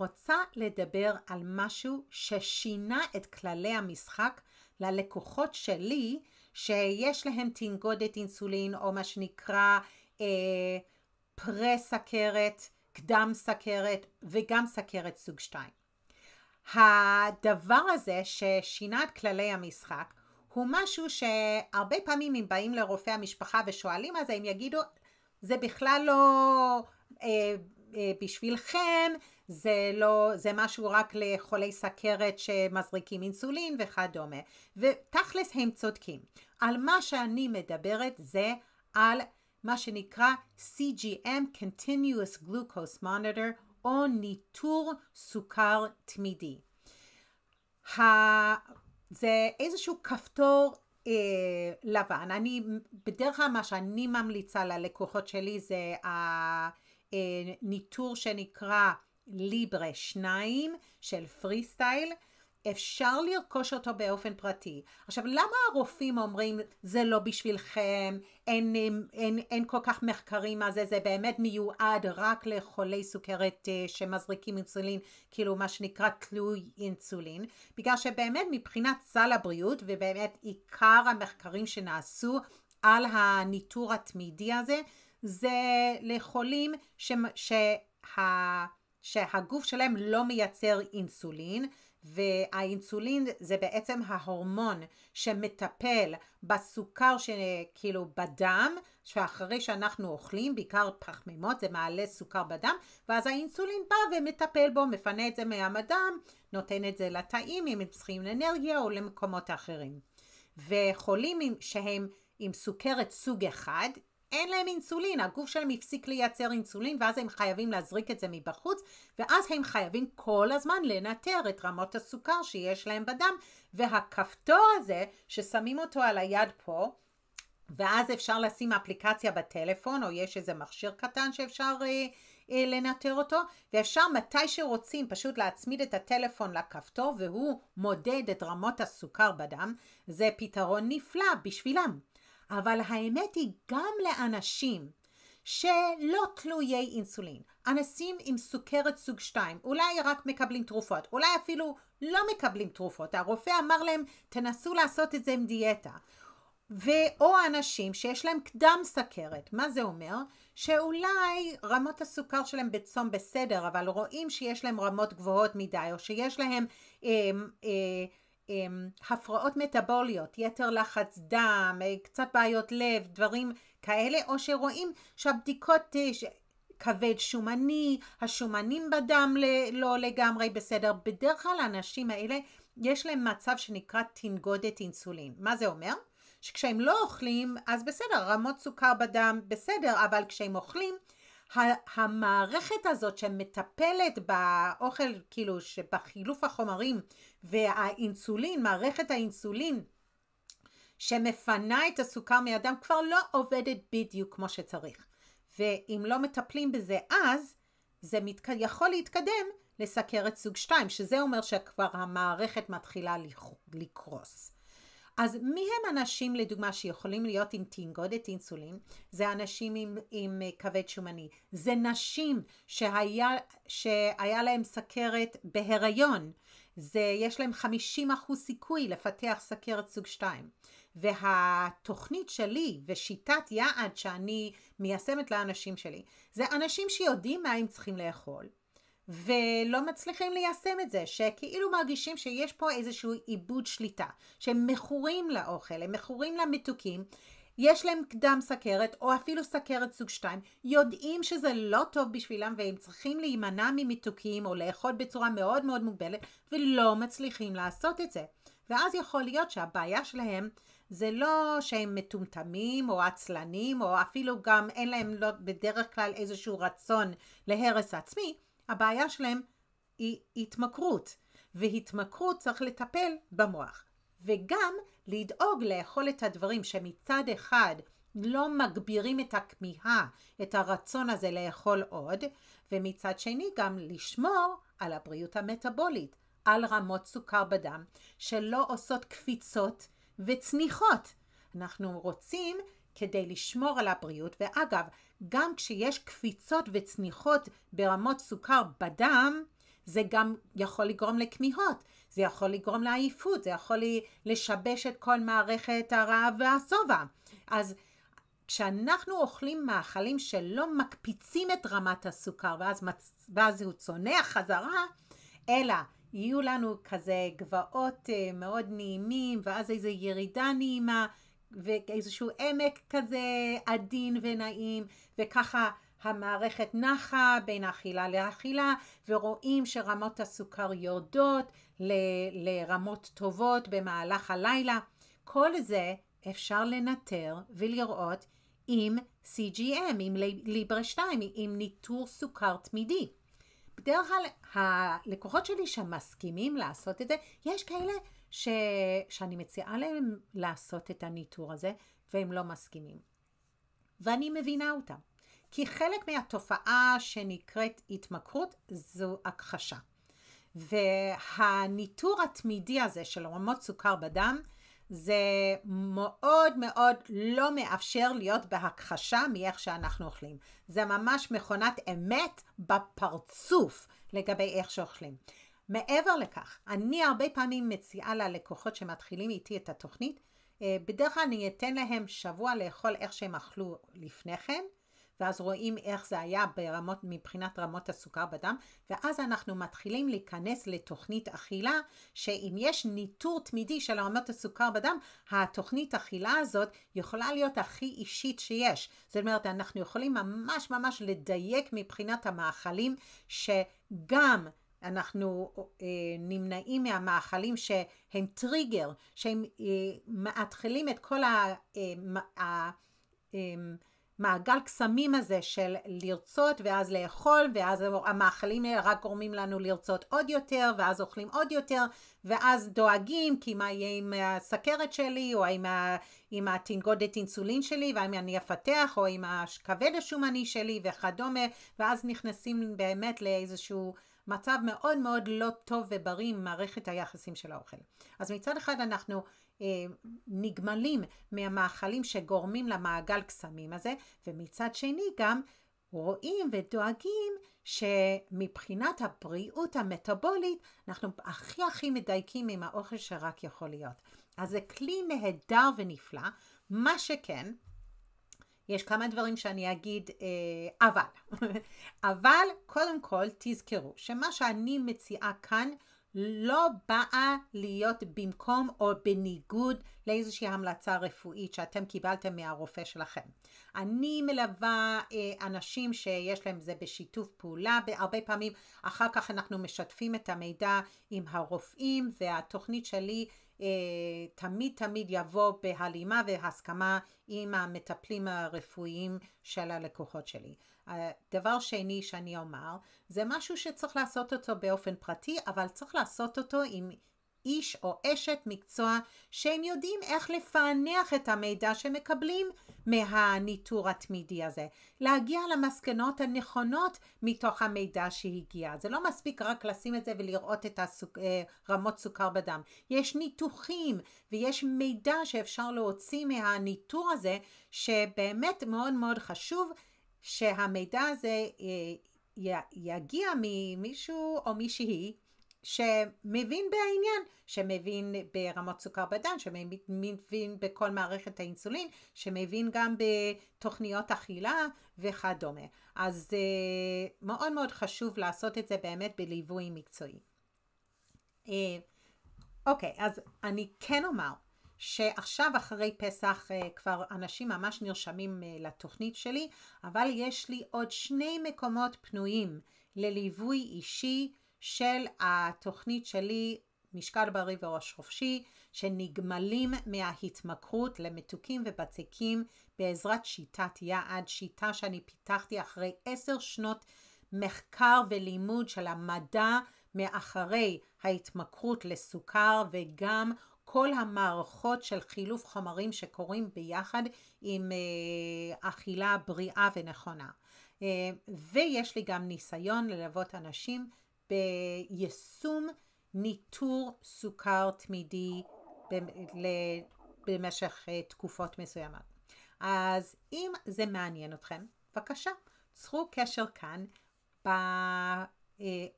רוצה לדבר על משהו ששינה את כללי המשחק ללקוחות שלי, שיש להם תנגודת אינסולין, או מה שנקרא אה, פרה-סכרת, קדם סכרת וגם סכרת סוג 2. הדבר הזה ששינה את כללי המשחק הוא משהו שהרבה פעמים אם באים לרופא המשפחה ושואלים אז הם יגידו זה בכלל לא אה, אה, בשבילכם, זה לא, זה משהו רק לחולי סכרת שמזריקים אינסולין וכדומה. ותכלס הם צודקים. על מה שאני מדברת זה על מה שנקרא CGM, Continuous Glucose Monitor, או ניטור סוכר תמידי. ה... זה איזשהו כפתור אה, לבן. אני, בדרך כלל מה שאני ממליצה ללקוחות שלי זה הניטור אה, שנקרא ליברה 2 של פרי סטייל. אפשר לרכוש אותו באופן פרטי. עכשיו, למה הרופאים אומרים, זה לא בשבילכם, אין, אין, אין, אין כל כך מחקרים על זה, זה באמת מיועד רק לחולי סוכרת אה, שמזריקים אינסולין, כאילו מה שנקרא תלוי אינסולין? בגלל שבאמת מבחינת סל הבריאות, ובאמת עיקר המחקרים שנעשו על הניטור התמידי הזה, זה לחולים ש... שה... שהגוף שלהם לא מייצר אינסולין, והאינסולין זה בעצם ההורמון שמטפל בסוכר שכאילו בדם, שאחרי שאנחנו אוכלים, בעיקר פחמימות, זה מעלה סוכר בדם, ואז האינסולין בא ומטפל בו, מפנה את זה מהדם, נותן את זה לתאים אם הם צריכים אנרגיה או למקומות אחרים. וחולים שהם עם סוכרת סוג אחד, אין להם אינסולין, הגוף שלהם הפסיק לייצר אינסולין ואז הם חייבים להזריק את זה מבחוץ ואז הם חייבים כל הזמן לנטר את רמות הסוכר שיש להם בדם והכפתור הזה ששמים אותו על היד פה ואז אפשר לשים אפליקציה בטלפון או יש איזה מכשיר קטן שאפשר אה, אה, לנטר אותו ואפשר מתי שרוצים פשוט להצמיד את הטלפון לכפתור והוא מודד את רמות הסוכר בדם זה פתרון נפלא בשבילם אבל האמת היא גם לאנשים שלא תלויי אינסולין. אנשים עם סוכרת סוג 2, אולי רק מקבלים תרופות, אולי אפילו לא מקבלים תרופות. הרופא אמר להם, תנסו לעשות את זה עם דיאטה. ואו אנשים שיש להם קדם סכרת, מה זה אומר? שאולי רמות הסוכר שלהם בצום בסדר, אבל רואים שיש להם רמות גבוהות מדי, או שיש להם אה, אה, אמ, הפרעות מטבוליות, יתר לחץ דם, אה, קצת בעיות לב, דברים כאלה, או שרואים שהבדיקות אה, כבד שומני, השומנים בדם לא לגמרי בסדר. בדרך כלל האנשים האלה יש להם מצב שנקרא תנגודת אינסולין. מה זה אומר? שכשהם לא אוכלים, אז בסדר, רמות סוכר בדם בסדר, אבל כשהם אוכלים, המערכת הזאת שמטפלת באוכל, כאילו שבחילוף החומרים והאינסולין, מערכת האינסולין שמפנה את הסוכר מהדם כבר לא עובדת בדיוק כמו שצריך. ואם לא מטפלים בזה אז, זה מתק... יכול להתקדם לסכרת סוג 2, שזה אומר שכבר המערכת מתחילה לקרוס. אז מי הם אנשים לדוגמה שיכולים להיות עם תנגודת אינסולין? זה אנשים עם, עם אה, כבד שומני. זה נשים שהיה, שהיה להם סכרת בהיריון. זה, יש להם 50% סיכוי לפתח סכרת סוג 2. והתוכנית שלי ושיטת יעד שאני מיישמת לאנשים שלי, זה אנשים שיודעים מה הם צריכים לאכול, ולא מצליחים ליישם את זה, שכאילו מרגישים שיש פה איזשהו עיבוד שליטה, שהם מכורים לאוכל, הם מכורים למתוקים, יש להם קדם סכרת או אפילו סכרת סוג 2, יודעים שזה לא טוב בשבילם והם צריכים להימנע ממתוקים או לאכול בצורה מאוד מאוד מוגבלת ולא מצליחים לעשות את זה. ואז יכול להיות שהבעיה שלהם זה לא שהם מטומטמים או עצלנים או אפילו גם אין להם לא, בדרך כלל איזשהו רצון להרס עצמי, הבעיה שלהם היא התמכרות, והתמכרות צריך לטפל במוח, וגם לדאוג לאכול את הדברים שמצד אחד לא מגבירים את הכמיהה, את הרצון הזה לאכול עוד, ומצד שני גם לשמור על הבריאות המטבולית, על רמות סוכר בדם, שלא עושות קפיצות וצניחות. אנחנו רוצים כדי לשמור על הבריאות, ואגב, גם כשיש קפיצות וצניחות ברמות סוכר בדם, זה גם יכול לגרום לכמיהות, זה יכול לגרום לעייפות, זה יכול לשבש את כל מערכת הרעב והשובע. אז כשאנחנו אוכלים מאכלים שלא מקפיצים את רמת הסוכר ואז, מצ... ואז הוא צונח חזרה, אלא יהיו לנו כזה גבעות אה, מאוד נעימים ואז איזו ירידה נעימה ואיזשהו עמק כזה עדין ונעים, וככה המערכת נחה בין אכילה לאכילה, ורואים שרמות הסוכר יורדות ל, לרמות טובות במהלך הלילה. כל זה אפשר לנטר ולראות עם CGM, עם ליברה 2, עם ניטור סוכר תמידי. בדרך כלל הלקוחות שלי שמסכימים לעשות את זה, יש כאלה ש... שאני מציעה להם לעשות את הניטור הזה, והם לא מסכימים. ואני מבינה אותם. כי חלק מהתופעה שנקראת התמכרות זו הכחשה. והניטור התמידי הזה של רמות סוכר בדם, זה מאוד מאוד לא מאפשר להיות בהכחשה מאיך שאנחנו אוכלים. זה ממש מכונת אמת בפרצוף לגבי איך שאוכלים. מעבר לכך, אני הרבה פעמים מציעה ללקוחות שמתחילים איתי את התוכנית, אה, בדרך כלל אני אתן להם שבוע לאכול איך שהם אכלו לפני כן, ואז רואים איך זה היה ברמות, מבחינת רמות הסוכר בדם, ואז אנחנו מתחילים להיכנס לתוכנית אכילה, שאם יש ניטור תמידי של רמות הסוכר בדם, התוכנית אכילה הזאת יכולה להיות הכי אישית שיש. זאת אומרת, אנחנו יכולים ממש ממש לדייק מבחינת המאכלים, שגם אנחנו אה, נמנעים מהמאכלים שהם טריגר, שהם אה, מאתחלים את כל ה... אה, אה, אה, המעגל קסמים הזה של לרצות ואז לאכול ואז המאכלים האלה רק גורמים לנו לרצות עוד יותר ואז אוכלים עוד יותר ואז דואגים כי מה יהיה עם הסכרת שלי או עם, עם התנגודת אינסולין שלי ואם אני אפתח או עם הכבד השומני שלי וכדומה ואז נכנסים באמת לאיזשהו מצב מאוד מאוד לא טוב ובריא עם מערכת היחסים של האוכל. אז מצד אחד אנחנו אה, נגמלים מהמאכלים שגורמים למעגל קסמים הזה, ומצד שני גם רואים ודואגים שמבחינת הבריאות המטבולית אנחנו הכי הכי מדייקים עם האוכל שרק יכול להיות. אז זה כלי נהדר ונפלא, מה שכן, יש כמה דברים שאני אגיד אה, אבל. אבל קודם כל תזכרו שמה שאני מציעה כאן לא באה להיות במקום או בניגוד לאיזושהי המלצה רפואית שאתם קיבלתם מהרופא שלכם. אני מלווה אה, אנשים שיש להם זה בשיתוף פעולה, והרבה פעמים אחר כך אנחנו משתפים את המידע עם הרופאים והתוכנית שלי אה, תמיד תמיד יבוא בהלימה והסכמה עם המטפלים הרפואיים של הלקוחות שלי. הדבר שני שאני אומר, זה משהו שצריך לעשות אותו באופן פרטי, אבל צריך לעשות אותו עם איש או אשת מקצוע שהם יודעים איך לפענח את המידע שמקבלים מהניטור התמידי הזה. להגיע למסקנות הנכונות מתוך המידע שהגיע. זה לא מספיק רק לשים את זה ולראות את הסוג, אה, רמות סוכר בדם. יש ניתוחים ויש מידע שאפשר להוציא מהניטור הזה שבאמת מאוד מאוד חשוב. שהמידע הזה אה, יגיע ממישהו או מישהי שמבין בעניין, שמבין ברמות סוכר בדם, שמבין בכל מערכת האינסולין, שמבין גם בתוכניות אכילה וכדומה. אז אה, מאוד מאוד חשוב לעשות את זה באמת בליווי מקצועי. אה, אוקיי, אז אני כן אומר שעכשיו אחרי פסח אה, כבר אנשים ממש נרשמים אה, לתוכנית שלי, אבל יש לי עוד שני מקומות פנויים לליווי אישי של התוכנית שלי משקל בריא וראש חופשי, שנגמלים מההתמכרות למתוקים ובצקים בעזרת שיטת יעד, שיטה שאני פיתחתי אחרי עשר שנות מחקר ולימוד של המדע מאחרי ההתמכרות לסוכר וגם כל המערכות של חילוף חומרים שקורים ביחד עם אה, אכילה בריאה ונכונה. אה, ויש לי גם ניסיון ללוות אנשים ביישום ניטור סוכר תמידי במשך אה, תקופות מסוימות. אז אם זה מעניין אתכם, בבקשה, צרו קשר כאן ב...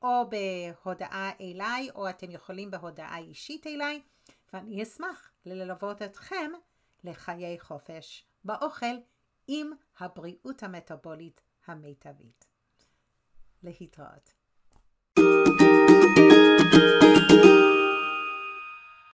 או בהודעה אליי, או אתם יכולים בהודעה אישית אליי. ואני אשמח ללוות אתכם לחיי חופש באוכל עם הבריאות המטאבולית המיטבית. להתראות. thank you